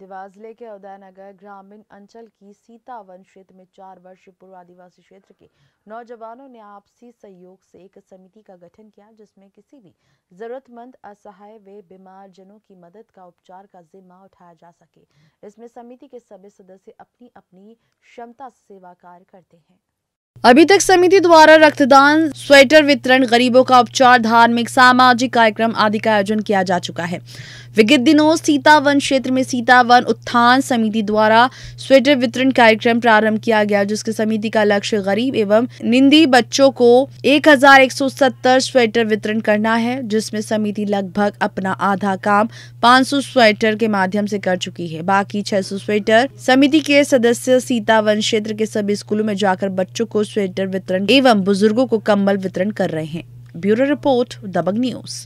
देवास जिले के उदयनगर ग्रामीण अंचल की सीतावन क्षेत्र में चार वर्ष पूर्व आदिवासी क्षेत्र के नौजवानों ने आपसी सहयोग से एक समिति का गठन किया जिसमें किसी भी जरूरतमंद असहाय व बीमार जनों की मदद का उपचार का जिम्मा उठाया जा सके इसमें समिति के सभी सदस्य अपनी अपनी क्षमता से सेवा कार्य करते हैं अभी तक समिति द्वारा रक्तदान स्वेटर वितरण गरीबों का उपचार धार्मिक सामाजिक कार्यक्रम आदि का आयोजन किया जा चुका है विगत दिनों सीतावन क्षेत्र में सीतावन उत्थान समिति द्वारा स्वेटर वितरण कार्यक्रम प्रारंभ किया गया जिसके समिति का लक्ष्य गरीब एवं निंदी बच्चों को 1170 स्वेटर वितरण करना है जिसमें समिति लगभग अपना आधा काम 500 स्वेटर के माध्यम से कर चुकी है बाकी 600 स्वेटर समिति के सदस्य सीतावन क्षेत्र के सभी स्कूलों में जाकर बच्चों को स्वेटर वितरण एवं बुजुर्गों को कम्बल वितरण कर रहे हैं ब्यूरो रिपोर्ट दबंग न्यूज